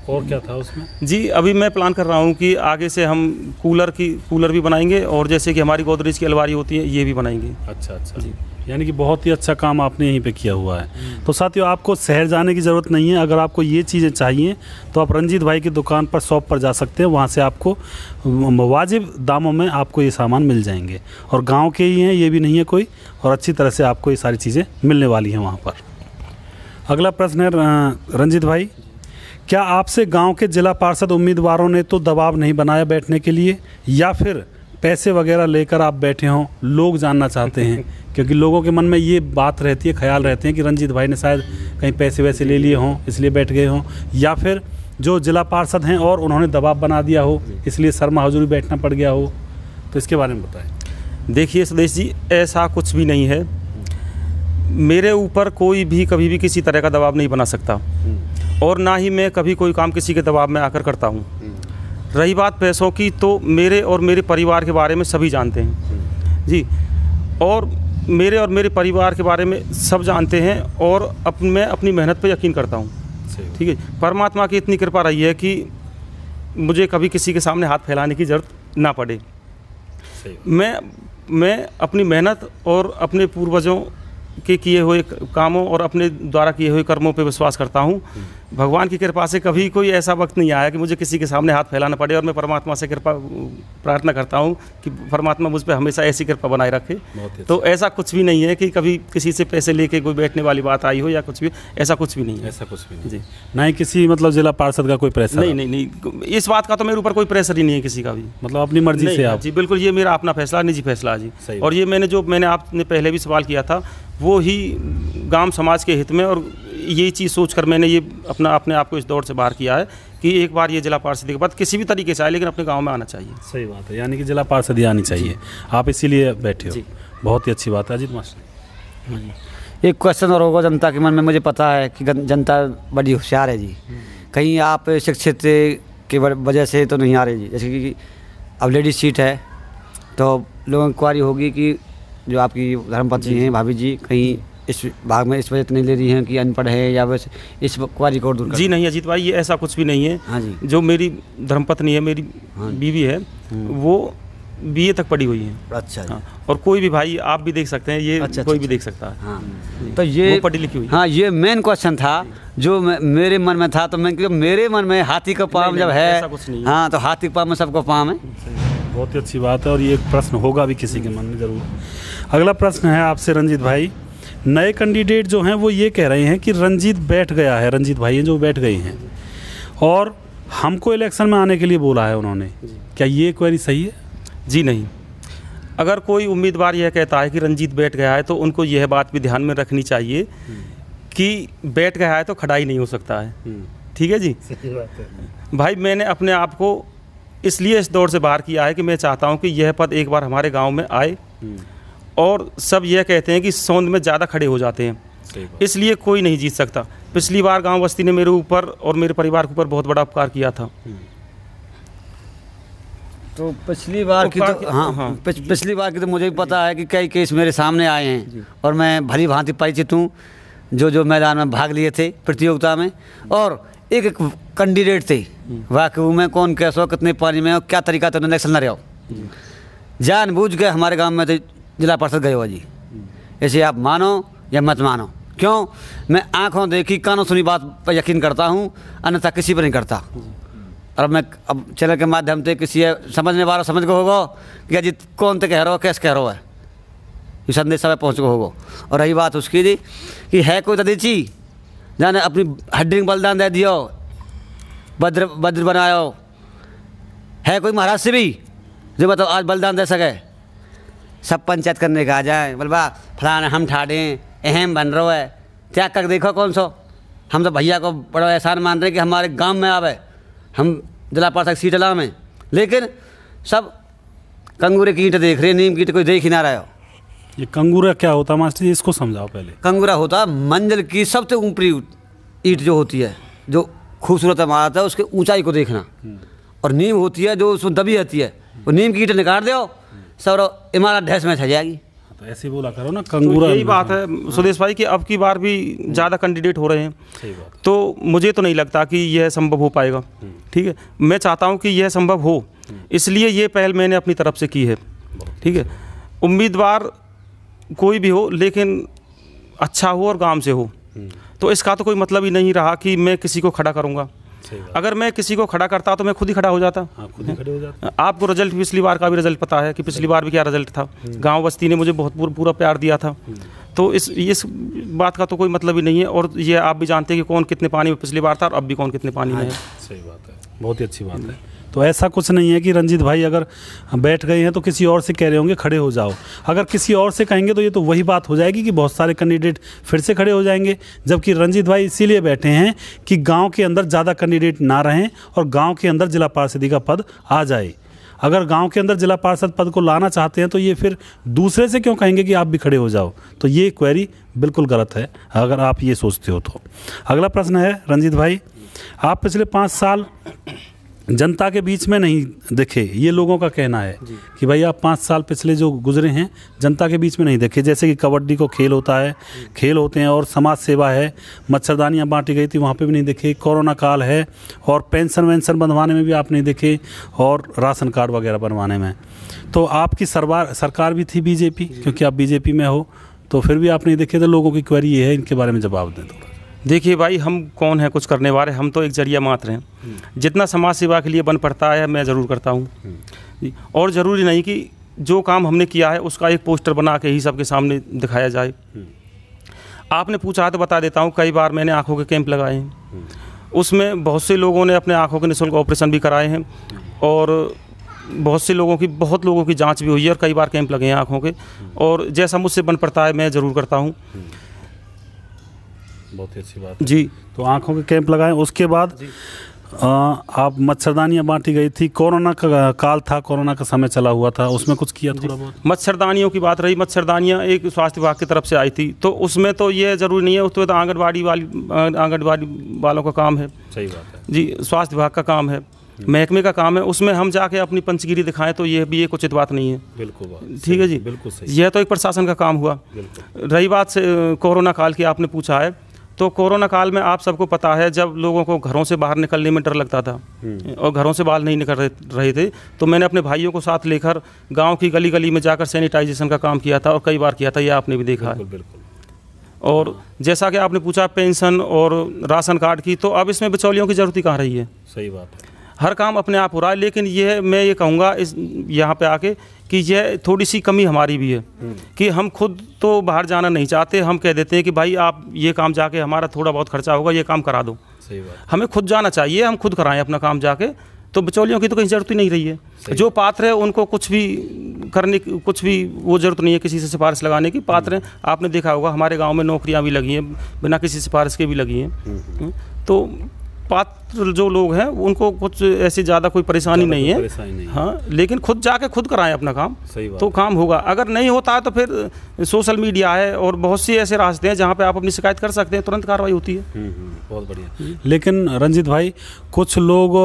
और क्या था उसमें जी अभी मैं प्लान कर रहा हूँ कि आगे से हम कूलर की कूलर भी बनाएंगे और जैसे कि हमारी गोदरेज की अलवारी होती है ये भी बनाएंगे अच्छा अच्छा जी यानी कि बहुत ही अच्छा काम आपने यहीं पे किया हुआ है तो साथियों आपको शहर जाने की ज़रूरत नहीं है अगर आपको ये चीज़ें चाहिए तो आप रंजीत भाई की दुकान पर शॉप पर जा सकते हैं वहाँ से आपको वाजिब दामों में आपको ये सामान मिल जाएंगे और गाँव के ही हैं ये भी नहीं है कोई और अच्छी तरह से आपको ये सारी चीज़ें मिलने वाली हैं वहाँ पर अगला प्रश्न है रंजीत भाई क्या आपसे गाँव के जिला पार्षद उम्मीदवारों ने तो दबाव नहीं बनाया बैठने के लिए या फिर पैसे वगैरह लेकर आप बैठे हों लोग जानना चाहते हैं <laughs> क्योंकि लोगों के मन में ये बात रहती है ख्याल रहते हैं कि रंजीत भाई ने शायद कहीं पैसे वैसे ले लिए हों इसलिए बैठ गए हों या फिर जो जिला पार्षद हैं और उन्होंने दबाव बना दिया हो इसलिए शर्मा हजूरी बैठना पड़ गया हो तो इसके बारे में बताएं देखिए सुदेश जी ऐसा कुछ भी नहीं है मेरे ऊपर कोई भी कभी भी किसी तरह का दबाव नहीं बना सकता हम्म। और ना ही मैं कभी कोई काम किसी के दबाव में आकर करता हूँ रही बात पैसों की तो मेरे और मेरे परिवार के बारे में सभी जानते हैं जी और मेरे और मेरे परिवार के बारे में सब जानते हैं और अप, मैं अपनी मेहनत पर यकीन करता हूँ ठीक है परमात्मा की इतनी कृपा रही है कि मुझे कभी किसी के सामने हाथ फैलाने की ज़रूरत ना पड़े मैं मैं अपनी मेहनत और अपने पूर्वजों के किए हुए कामों और अपने द्वारा किए हुए कर्मों पर विश्वास करता हूँ हम्म। भगवान की कृपा से कभी कोई ऐसा वक्त नहीं आया कि मुझे किसी के सामने हाथ फैलाना पड़े और मैं परमात्मा से कृपा प्रार्थना करता हूँ कि परमात्मा मुझ पर हमेशा ऐसी कृपा बनाए रखे तो अच्छा। ऐसा कुछ भी नहीं है कि कभी किसी से पैसे लेके कोई बैठने वाली बात आई हो या कुछ भी ऐसा कुछ भी नहीं है ऐसा कुछ भी नहीं जी ना ही किसी मतलब जिला पार्षद का कोई प्रेशर नहीं नहीं नहीं इस बात का तो मेरे ऊपर कोई प्रेशर ही नहीं है किसी का भी मतलब अपनी मर्जी से हाँ आप जी बिल्कुल ये मेरा अपना फैसला निजी फैसला जी और ये मैंने जो मैंने आपने पहले भी सवाल किया था वो ही गांव समाज के हित में और ये चीज़ सोचकर मैंने ये अपना अपने आप को इस दौर से बाहर किया है कि एक बार ये जिला पार्षद के बाद किसी भी तरीके से आए लेकिन अपने गाँव में आना चाहिए सही बात है यानी कि जिला पार्षद ही आनी चाहिए आप इसीलिए बैठे हो बहुत ही अच्छी बात है अजीत मास्टर हाँ एक क्वेश्चन और होगा जनता के मन में मुझे पता है कि जनता बड़ी होशियार है जी हम्म। कहीं आप शिक्षित की वजह से तो नहीं आ रही जी जैसे कि अब लेडीज सीट है तो लोगों की इंक्वायरी होगी कि जो आपकी धर्मपत्नी हैं भाभी जी कहीं इस भाग में इस वजह इतनी ले रही हैं कि अनपढ़ है या बस इस क्वारी को दूर जी नहीं अजीत भाई ये ऐसा कुछ भी नहीं है हाँ जी जो मेरी धर्मपत्नी है मेरी हाँ बीवी है हम्म। वो बी तक पड़ी हुई है अच्छा हाँ। और कोई भी भाई आप भी देख सकते हैं ये अच्छा, कोई अच्छा, भी अच्छा। देख सकता है हाँ। तो ये पढ़ी लिखी हुई हाँ ये मेन क्वेश्चन था जो मेरे मन में था तो मैं क्योंकि मेरे मन में हाथी का पाम जब है कुछ नहीं हाँ तो हाथी का पाम में सबको पाम है बहुत ही अच्छी बात है और ये एक प्रश्न होगा भी किसी के हम्म। मन में ज़रूर अगला प्रश्न है आपसे रंजीत भाई नए कैंडिडेट जो हैं वो ये कह रहे हैं कि रंजीत बैठ गया है रंजीत भाई हैं जो बैठ गए हैं और हमको इलेक्शन में आने के लिए बोला है उन्होंने क्या ये क्वेरी सही है जी नहीं अगर कोई उम्मीदवार यह कहता है कि रंजीत बैठ गया है तो उनको यह बात भी ध्यान में रखनी चाहिए हम्म। कि बैठ गया है तो खड़ा ही नहीं हो सकता है हम्म। ठीक है जी सही बात है भाई मैंने अपने आप को इसलिए इस दौर से बाहर किया है कि मैं चाहता हूँ कि यह पद एक बार हमारे गाँव में आए हम्म। और सब यह कहते हैं कि सौंद में ज़्यादा खड़े हो जाते हैं इसलिए कोई नहीं जीत सकता पिछली बार गांव बस्ती ने मेरे ऊपर और मेरे परिवार के ऊपर बहुत बड़ा उपकार किया था हम्म। तो पिछली बार की तो हाँ हाँ पिछ, पिछली बार की तो मुझे भी पता है कि कई केस मेरे सामने आए हैं और मैं भली भांति परिचित हूँ जो जो मैदान में भाग लिए थे प्रतियोगिता में और एक एक कैंडिडेट थे हम्म। वाकई में कौन हो कितने पानी में हो क्या तरीका था इलेक्शन लड़ाओ जानबूझ के हमारे गाँव में जिला परिषद गए हो जी ऐसे आप मानो या मत मानो क्यों मैं आंखों देखी कानों सुनी बात पर यकीन करता हूँ अन्यथा किसी पर नहीं करता और मैं अब चैनल के माध्यम से किसी समझने वाला समझ को होगा कि अजीत कौन तक तो कह रहा हो कैसे कह रहा है ये संदेश समय पहुँच को होगा और रही बात उसकी जी कि है कोई तदीची तो जाने अपनी हड्डी बलिदान दे दियो बद्र बद्र बनायो है कोई महाराज से भी जो मतलब आज बलिदान दे सके सब पंचायत करने का आ जाए बलबा फलाना हम ठाड़े अहम बन रो है त्याग कर देखो कौन सो हम तो भैया को बड़ा एहसान मान रहे हैं कि हमारे गांव में आवे हम जिला पार्षद सीट ला में लेकिन सब कंगूरे कीट देख रहे नीम कीट कोई देख ही ना रहे हो ये कंगूरा क्या होता मास्टर जी इसको समझाओ पहले कंगूरा होता मंजिल की सबसे ऊपरी ईट जो होती है जो खूबसूरत इमारत है उसके ऊंचाई को देखना हम्म। और नीम होती है जो उसमें दबी रहती है वो नीम की ईट निकाल दो सौर इमारत ढेस में छा जाएगी हाँ, तो ऐसे बोला करो ना तो कंगूरा तो यही बात है हाँ। सुदेश भाई कि अब की बार भी हम्म। ज़्यादा कैंडिडेट हो रहे हैं तो मुझे तो नहीं लगता कि यह संभव हो पाएगा हम्म। ठीक है मैं चाहता हूँ कि यह संभव हो हम्म। इसलिए ये पहल मैंने अपनी तरफ से की है ठीक है उम्मीदवार कोई भी हो लेकिन अच्छा हो और गांव से हो तो इसका तो कोई मतलब ही नहीं रहा कि मैं किसी को खड़ा करूँगा अगर मैं किसी को खड़ा करता तो मैं खुद ही खड़ा हो जाता हाँ, खुद ही खड़े हो जाता आपको रिजल्ट पिछली बार का भी रिजल्ट पता है कि पिछली बार भी क्या रिजल्ट था हम्म। गाँव बस्ती ने मुझे बहुत पूरा प्यार दिया था हम्म। तो इस इस बात का तो कोई मतलब ही नहीं है और ये आप भी जानते हैं कि कौन कितने पानी में पिछली बार था और अब भी कौन कितने पानी में हाँ है सही बात है बहुत ही अच्छी बात है तो ऐसा कुछ नहीं है कि रंजीत भाई अगर बैठ गए हैं तो किसी और से कह रहे होंगे खड़े हो जाओ अगर किसी और से कहेंगे तो ये तो वही बात हो जाएगी कि बहुत सारे कैंडिडेट फिर से खड़े हो जाएंगे जबकि रंजीत भाई इसीलिए बैठे हैं कि गाँव के अंदर ज़्यादा कैंडिडेट ना रहें और गाँव के अंदर जिला पार्षदी का पद आ जाए अगर गांव के अंदर जिला पार्षद पद को लाना चाहते हैं तो ये फिर दूसरे से क्यों कहेंगे कि आप भी खड़े हो जाओ तो ये क्वेरी बिल्कुल गलत है अगर आप ये सोचते हो तो अगला प्रश्न है रंजीत भाई आप पिछले पाँच साल जनता के बीच में नहीं देखे ये लोगों का कहना है कि भाई आप पाँच साल पिछले जो गुजरे हैं जनता के बीच में नहीं देखे जैसे कि कबड्डी को खेल होता है खेल होते हैं और समाज सेवा है मच्छरदानियाँ बांटी गई थी वहाँ पे भी नहीं देखे कोरोना काल है और पेंशन वेंशन बनवाने में भी आप नहीं देखे और राशन कार्ड वगैरह बनवाने में तो आपकी सरवार सरकार भी थी बीजेपी क्योंकि आप बीजेपी में हो तो फिर भी आप नहीं देखे तो लोगों की क्वेरी ये है इनके बारे में जवाब दें थोड़ा देखिए भाई हम कौन है कुछ करने वाले हम तो एक जरिया मात्र हैं जितना समाज सेवा के लिए बन पड़ता है मैं ज़रूर करता हूँ और ज़रूरी नहीं कि जो काम हमने किया है उसका एक पोस्टर बना के ही सबके सामने दिखाया जाए आपने पूछा तो बता देता हूँ कई बार मैंने आँखों के कैंप लगाए हैं उसमें बहुत से लोगों ने अपने आँखों के निःशुल्क ऑपरेशन भी कराए हैं और बहुत से लोगों की बहुत लोगों की जांच भी हुई है और कई बार कैंप लगे हैं आँखों के और जैसा मुझसे बन पड़ता है मैं ज़रूर करता हूँ बहुत ही अच्छी बात जी तो आँखों के कैंप लगाए उसके बाद आ, आप मच्छरदानियाँ बांटी गई थी कोरोना का काल था कोरोना का समय चला हुआ था उसमें कुछ किया थोड़ा बहुत मच्छरदानियों की बात रही मच्छरदानियाँ एक स्वास्थ्य विभाग की तरफ से आई थी तो उसमें तो ये जरूरी नहीं है उसमें तो आंगनबाड़ी वाली आंगनबाड़ी वालों का काम है सही बात है जी स्वास्थ्य विभाग का काम है महकमे का काम है उसमें हम जाके अपनी पंचगिरी दिखाएं तो यह भी एक उचित बात नहीं है बिल्कुल ठीक है जी बिल्कुल सही यह तो एक प्रशासन का काम हुआ रही बात से कोरोना काल की आपने पूछा है तो कोरोना काल में आप सबको पता है जब लोगों को घरों से बाहर निकलने में डर लगता था हम्म। और घरों से बाहर नहीं निकल रहे थे तो मैंने अपने भाइयों को साथ लेकर गांव की गली गली में जाकर सैनिटाइजेशन का काम किया था और कई बार किया था यह आपने भी देखा बिल्कुल, बिल्कुल। और जैसा कि आपने पूछा पेंशन और राशन कार्ड की तो अब इसमें बिचौलियों की ज़रूरत ही कहाँ रही है सही बात है हर काम अपने आप हो रहा है लेकिन यह मैं ये कहूँगा इस यहाँ पे आके कि यह थोड़ी सी कमी हमारी भी है हम्म। कि हम खुद तो बाहर जाना नहीं चाहते हम कह देते हैं कि भाई आप ये काम जाके हमारा थोड़ा बहुत खर्चा होगा ये काम करा दो हमें खुद जाना चाहिए हम खुद कराएं अपना काम जाके तो बिचौलियों की तो कहीं ज़रूरत ही नहीं रही है जो पात्र है उनको कुछ भी करने की कुछ भी वो ज़रूरत नहीं है किसी से सिफारिश लगाने की पात्र हैं आपने देखा होगा हमारे गांव में नौकरियां भी लगी हैं बिना किसी सिफारिश के भी लगी हैं हम्म। तो पात्र जो लोग हैं उनको कुछ ऐसी ज़्यादा कोई परेशानी नहीं है हाँ लेकिन खुद जाके खुद कराएं अपना काम सही बात तो काम होगा अगर नहीं होता है तो फिर सोशल मीडिया है और बहुत सी ऐसे रास्ते हैं जहाँ पे आप अपनी शिकायत कर सकते हैं तुरंत कार्रवाई होती है हम्म, हम्म, बहुत बढ़िया लेकिन रंजीत भाई कुछ लोग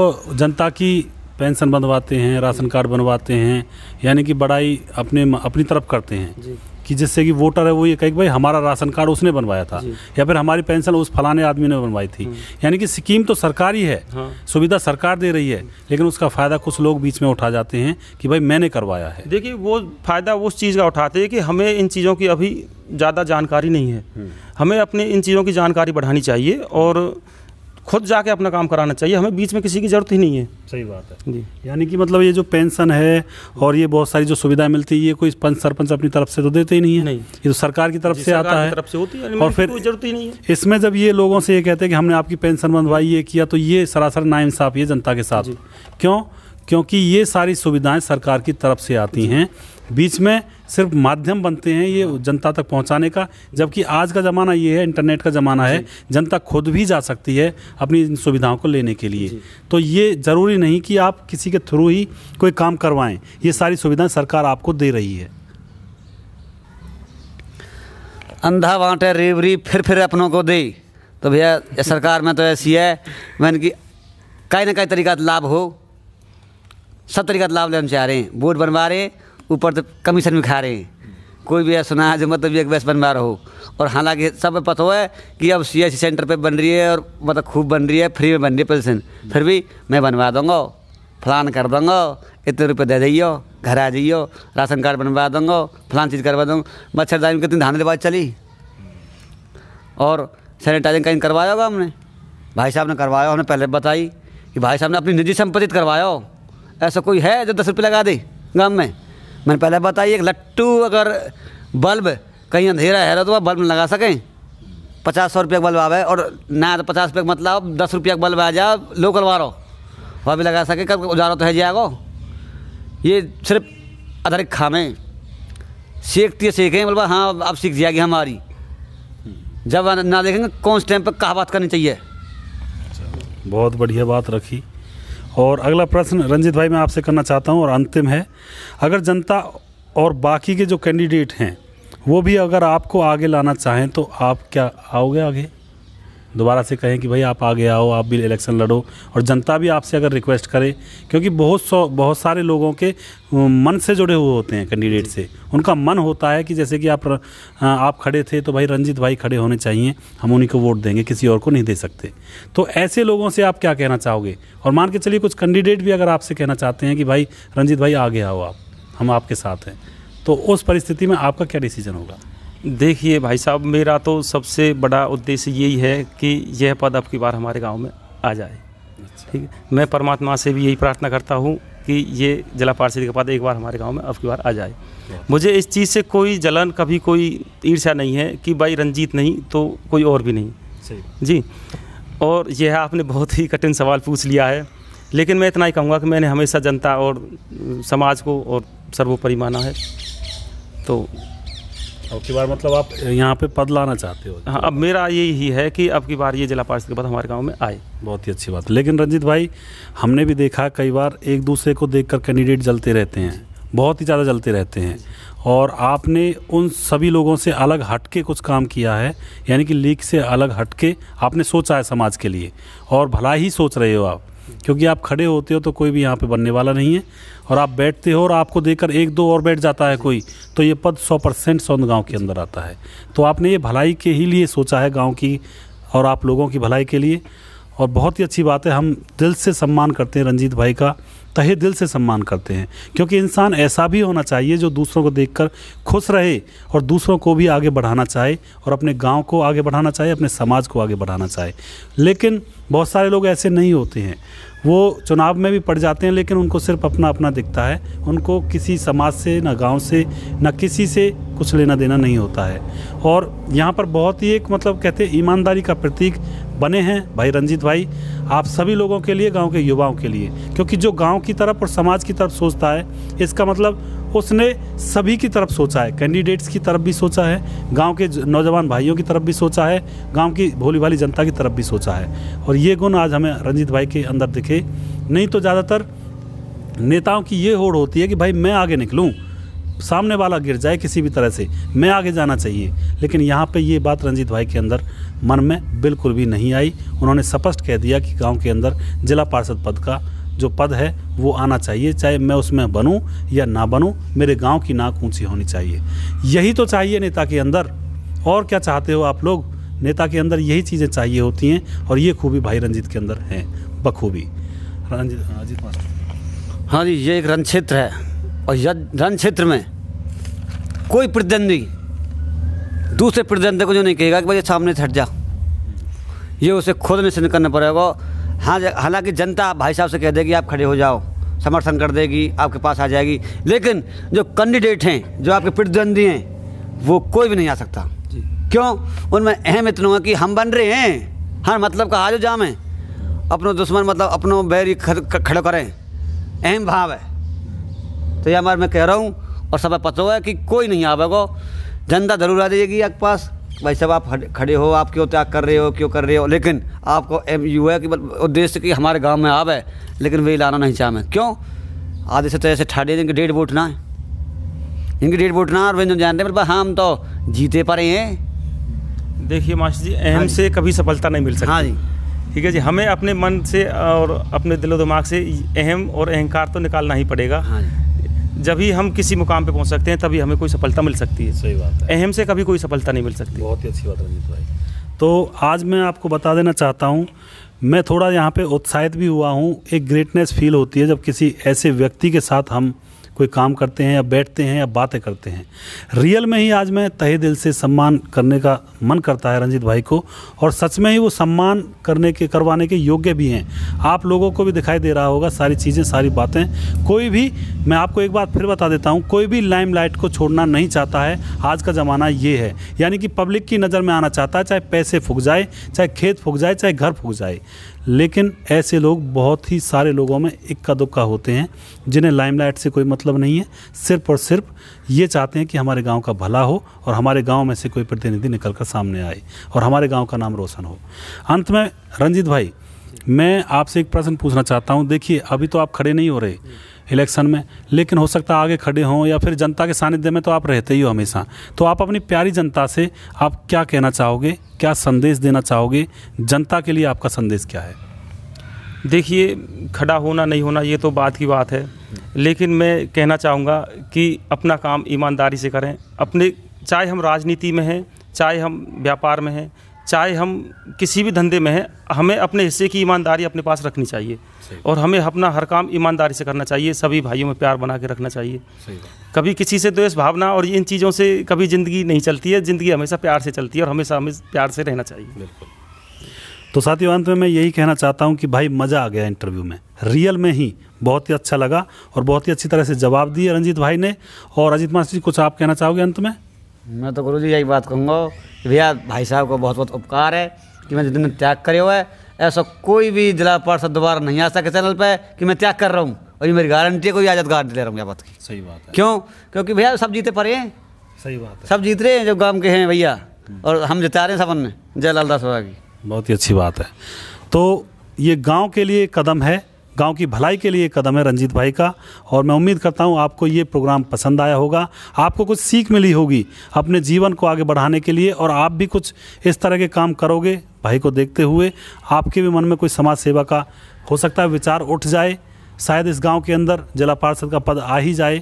जनता की पेंशन बनवाते हैं राशन कार्ड बनवाते हैं यानी कि बड़ाई अपने अपनी तरफ करते हैं कि जिससे कि वोटर है वो ये कहे कि भाई हमारा राशन कार्ड उसने बनवाया था या फिर हमारी पेंशन उस फलाने आदमी ने बनवाई थी हम्म। यानी कि स्कीम तो सरकारी है हाँ। सुविधा सरकार दे रही है हम्म। लेकिन उसका फ़ायदा कुछ लोग बीच में उठा जाते हैं कि भाई मैंने करवाया है देखिए वो फ़ायदा उस चीज़ का उठाते हैं कि हमें इन चीज़ों की अभी ज़्यादा जानकारी नहीं है हम्म। हमें अपने इन चीज़ों की जानकारी बढ़ानी चाहिए और खुद जाके अपना काम कराना चाहिए हमें बीच में किसी की ज़रूरत ही नहीं है सही बात है जी यानी कि मतलब ये जो पेंशन है और ये बहुत सारी जो सुविधाएं मिलती है ये कोई पंच सरपंच अपनी तरफ से तो देते ही नहीं है नहीं ये तो सरकार की तरफ से आता है तरफ से होती है और फिर जरूरत ही नहीं है इसमें जब ये लोगों से ये कहते हैं कि हमने आपकी पेंशन बनवाई ये किया तो ये सरासर नाइंसाफ़ी है जनता के साथ क्यों क्योंकि ये सारी सुविधाएं सरकार की तरफ से आती हैं बीच में सिर्फ माध्यम बनते हैं ये हाँ। जनता तक पहुंचाने का जबकि आज का ज़माना ये है इंटरनेट का ज़माना है जनता खुद भी जा सकती है अपनी इन सुविधाओं को लेने के लिए तो ये ज़रूरी नहीं कि आप किसी के थ्रू ही कोई काम करवाएं ये सारी सुविधाएं सरकार आपको दे रही है अंधा बांटे रेवरी फिर फिर अपनों को दे तो भैया सरकार में तो ऐसी है मैंने कि कहीं ना कहीं तरीका लाभ हो सब तरीका लाभ लेना चाह रहे हैं वोट बनवा रहे हैं ऊपर तो कमीशन भी खा रहे हैं कोई भी ना है जो मतलब ये गैस बनवा रहो हो और हालांकि सब पता हुआ है कि अब सी सेंटर पे बन रही है और मतलब खूब बन रही है फ्री में बन रही है पोजिशन फिर भी मैं बनवा दूँगा फलान कर दूँगा इतने रुपये दे जाइयो घर आ जाइयो राशन कार्ड बनवा दूँगा फलान चीज़ करवा दूँगा मच्छरदानी कितनी धान रिवाज चली और सैनिटाइजिंग कहीं करवाया होगा हमने भाई साहब ने करवाया हमने पहले बताई कि भाई साहब ने अपनी निजी संपत्ति करवाया ऐसा कोई है जो दस रुपये लगा दे गाँव में मैंने पहले बताइए लट्टू अगर बल्ब कहीं अंधेरा है तो आप बल्ब लगा सकें पचास सौ रुपये का बल्ब आवे और ना तो पचास रुपये का मतलब दस रुपये का बल्ब आ जा लोकल वारो वह भी लगा सके कब उजारो तो है जाएगा ये सिर्फ अधिक खामे सीखती है सीखें बोल हाँ अब सीख जाएगी हमारी जब ना देखेंगे कौन से टाइम पर कहा बात करनी चाहिए बहुत बढ़िया बात रखी और अगला प्रश्न रंजित भाई मैं आपसे करना चाहता हूँ और अंतिम है अगर जनता और बाकी के जो कैंडिडेट हैं वो भी अगर आपको आगे लाना चाहें तो आप क्या आओगे आगे दोबारा से कहें कि भाई आप आगे आओ आप भी इलेक्शन लड़ो और जनता भी आपसे अगर रिक्वेस्ट करे क्योंकि बहुत सौ बहुत सारे लोगों के मन से जुड़े हुए होते हैं कैंडिडेट से उनका मन होता है कि जैसे कि आप आप खड़े थे तो भाई रंजित भाई खड़े होने चाहिए हम उन्हीं को वोट देंगे किसी और को नहीं दे सकते तो ऐसे लोगों से आप क्या कहना चाहोगे और मान के चलिए कुछ कैंडिडेट भी अगर आपसे कहना चाहते हैं कि भाई रंजीत भाई आगे आओ आप हम आपके साथ हैं तो उस परिस्थिति में आपका क्या डिसीजन होगा देखिए भाई साहब मेरा तो सबसे बड़ा उद्देश्य यही है कि यह पद अब की बार हमारे गांव में आ जाए अच्छा। ठीक है मैं परमात्मा से भी यही प्रार्थना करता हूँ कि ये जिला पार्षद का पद एक बार हमारे गांव में अब की बार आ जाए मुझे इस चीज़ से कोई जलन कभी कोई ईर्ष्या नहीं है कि भाई रंजीत नहीं तो कोई और भी नहीं जी और यह आपने बहुत ही कठिन सवाल पूछ लिया है लेकिन मैं इतना ही कहूँगा कि मैंने हमेशा जनता और समाज को और सर्वोपरि माना है तो अब की बार मतलब आप यहाँ पे पद लाना चाहते हो हाँ अब मेरा यही है कि अब की बार ये जिला पार्षद के पद हमारे गांव में आए बहुत ही अच्छी बात लेकिन रंजीत भाई हमने भी देखा कई बार एक दूसरे को कर कैंडिडेट जलते रहते हैं बहुत ही ज़्यादा जलते रहते हैं और आपने उन सभी लोगों से अलग हट के कुछ काम किया है यानी कि लीग से अलग हट के आपने सोचा है समाज के लिए और भला ही सोच रहे हो आप क्योंकि आप खड़े होते हो तो कोई भी यहाँ पे बनने वाला नहीं है और आप बैठते हो और आपको देखकर एक दो और बैठ जाता है कोई तो ये पद सौ परसेंट सौंद गाँव के अंदर आता है तो आपने ये भलाई के ही लिए सोचा है गाँव की और आप लोगों की भलाई के लिए और बहुत ही अच्छी बात है हम दिल से सम्मान करते हैं रंजीत भाई का तहे दिल से सम्मान करते हैं क्योंकि इंसान ऐसा भी होना चाहिए जो दूसरों को देख खुश रहे और दूसरों को भी आगे बढ़ाना चाहे और अपने गाँव को आगे बढ़ाना चाहे अपने समाज को आगे बढ़ाना चाहे लेकिन बहुत सारे लोग ऐसे नहीं होते हैं वो चुनाव में भी पड़ जाते हैं लेकिन उनको सिर्फ अपना अपना दिखता है उनको किसी समाज से ना गांव से ना किसी से कुछ लेना देना नहीं होता है और यहाँ पर बहुत ही एक मतलब कहते हैं ईमानदारी का प्रतीक बने हैं भाई रंजीत भाई आप सभी लोगों के लिए गांव के युवाओं के लिए क्योंकि जो गांव की तरफ और समाज की तरफ सोचता है इसका मतलब उसने सभी की तरफ सोचा है कैंडिडेट्स की तरफ भी सोचा है गांव के नौजवान भाइयों की तरफ भी सोचा है गांव की भोली भाली जनता की तरफ भी सोचा है और ये गुण आज हमें रंजीत भाई के अंदर दिखे नहीं तो ज़्यादातर नेताओं की ये होड़ होती है कि भाई मैं आगे निकलूँ सामने वाला गिर जाए किसी भी तरह से मैं आगे जाना चाहिए लेकिन यहाँ पे ये बात रंजीत भाई के अंदर मन में बिल्कुल भी नहीं आई उन्होंने स्पष्ट कह दिया कि गांव के अंदर जिला पार्षद पद का जो पद है वो आना चाहिए चाहे मैं उसमें बनूं या ना बनूं मेरे गांव की नाक ऊंची होनी चाहिए यही तो चाहिए नेता के अंदर और क्या चाहते हो आप लोग नेता के अंदर यही चीज़ें चाहिए होती हैं और ये खूबी भाई रंजीत के अंदर हैं बखूबी रंजीत रंजीत हाँ जी ये एक रन क्षेत्र है और यद क्षेत्र में कोई प्रतिद्वंदी दूसरे प्रतिद्वंदी को जो नहीं कहेगा कि भाई सामने हट जा ये उसे खुद निश्चित करना पड़ेगा हाँ हालांकि जनता भाई साहब से कह देगी आप खड़े हो जाओ समर्थन कर देगी आपके पास आ जाएगी लेकिन जो कैंडिडेट हैं जो आपके प्रतिद्वंदी हैं वो कोई भी नहीं आ सकता क्यों उनमें अहम इतना हुआ कि हम बन रहे हैं हर मतलब का हाजो जाम है अपनों दुश्मन मतलब अपनों बैरी खड़े करें अहम भाव है तो ये हमारे मैं कह रहा हूँ और सब पता है कि कोई नहीं आवेगा जनता जरूर आ जाएगी आपके पास भाई साहब आप खड़े हो आप क्यों त्याग कर रहे हो क्यों कर रहे हो लेकिन आपको एम यू है कि मतलब उद्देश्य कि हमारे गांव में आवे लेकिन वे लाना नहीं चाहें क्यों आधे से तो ऐसे ठाड़े इनकी डेट वोट ना है इनकी डेट वोट ना और व्यंजन जानते मतलब हैं हाँ, हम तो जीते पा रहे हैं देखिए मास्टर जी अहम हाँ से कभी सफलता नहीं मिल सकती हाँ जी ठीक है जी हमें अपने मन से और अपने दिलो दिमाग से अहम और अहंकार तो निकालना ही पड़ेगा हाँ जी जब ही हम किसी मुकाम पे पहुंच सकते हैं तभी हमें कोई सफलता मिल सकती है सही बात है अहम से कभी कोई सफलता नहीं मिल सकती बहुत ही अच्छी बात रंजीत भाई तो आज मैं आपको बता देना चाहता हूँ मैं थोड़ा यहाँ पे उत्साहित भी हुआ हूँ एक ग्रेटनेस फील होती है जब किसी ऐसे व्यक्ति के साथ हम कोई काम करते हैं या बैठते हैं या बातें करते हैं रियल में ही आज मैं तहे दिल से सम्मान करने का मन करता है रंजीत भाई को और सच में ही वो सम्मान करने के करवाने के योग्य भी हैं आप लोगों को भी दिखाई दे रहा होगा सारी चीज़ें सारी बातें कोई भी मैं आपको एक बात फिर बता देता हूँ कोई भी लाइट को छोड़ना नहीं चाहता है आज का ज़माना ये है यानी कि पब्लिक की नज़र में आना चाहता है चाहे पैसे फूक जाए चाहे खेत फूक जाए चाहे घर फूक जाए लेकिन ऐसे लोग बहुत ही सारे लोगों में इक्का दुक्का होते हैं जिन्हें लाइमलाइट से कोई मतलब नहीं है सिर्फ और सिर्फ ये चाहते हैं कि हमारे गांव का भला हो और हमारे गांव में से कोई प्रतिनिधि निकल कर सामने आए और हमारे गांव का नाम रोशन हो अंत में रंजीत भाई मैं आपसे एक प्रश्न पूछना चाहता हूँ देखिए अभी तो आप खड़े नहीं हो रहे इलेक्शन में लेकिन हो सकता है आगे खड़े हों या फिर जनता के सानिध्य में तो आप रहते ही हो हमेशा तो आप अपनी प्यारी जनता से आप क्या कहना चाहोगे क्या संदेश देना चाहोगे जनता के लिए आपका संदेश क्या है देखिए खड़ा होना नहीं होना ये तो बात की बात है लेकिन मैं कहना चाहूँगा कि अपना काम ईमानदारी से करें अपने चाहे हम राजनीति में हैं चाहे हम व्यापार में हैं चाहे हम किसी भी धंधे में हैं हमें अपने हिस्से की ईमानदारी अपने पास रखनी चाहिए और हमें अपना हर काम ईमानदारी से करना चाहिए सभी भाइयों में प्यार बना के रखना चाहिए कभी किसी से द्वेष भावना और इन चीज़ों से कभी ज़िंदगी नहीं चलती है ज़िंदगी हमेशा प्यार से चलती है और हमेशा हमें प्यार से रहना चाहिए बिल्कुल तो साथियों अंत में मैं यही कहना चाहता हूँ कि भाई मज़ा आ गया इंटरव्यू में रियल में ही बहुत ही अच्छा लगा और बहुत ही अच्छी तरह से जवाब दिए रंजीत भाई ने और अजित मास्टर जी कुछ आप कहना चाहोगे अंत में मैं तो गुरु जी यही बात कहूँगा कि भैया भाई साहब को बहुत बहुत उपकार है कि मैं जितने त्याग करे हुआ है ऐसा कोई भी जिला पार्षद दोबारा नहीं आ सके चैनल पर कि मैं त्याग कर रहा हूँ और ये मेरी गारंटी है कोई आजाद गारंटी दे रहा हूँ यह बात की सही बात है क्यों क्योंकि भैया सब जीते पड़े हैं सही बात है सब जीत रहे हैं जो गांव के हैं भैया हम्म। और हम जिता रहे हैं सब ने जय दास की बहुत ही अच्छी बात है तो ये गाँव के लिए कदम है गांव की भलाई के लिए कदम है रंजीत भाई का और मैं उम्मीद करता हूं आपको ये प्रोग्राम पसंद आया होगा आपको कुछ सीख मिली होगी अपने जीवन को आगे बढ़ाने के लिए और आप भी कुछ इस तरह के काम करोगे भाई को देखते हुए आपके भी मन में कोई समाज सेवा का हो सकता है विचार उठ जाए शायद इस गांव के अंदर जिला पार्षद का पद आ ही जाए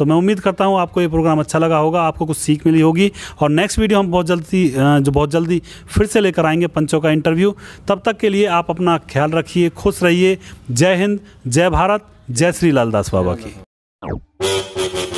तो मैं उम्मीद करता हूँ आपको ये प्रोग्राम अच्छा लगा होगा आपको कुछ सीख मिली होगी और नेक्स्ट वीडियो हम बहुत जल्दी जो बहुत जल्दी फिर से लेकर आएंगे पंचों का इंटरव्यू तब तक के लिए आप अपना ख्याल रखिए खुश रहिए जय हिंद जय भारत जय श्री लालदास बाबा की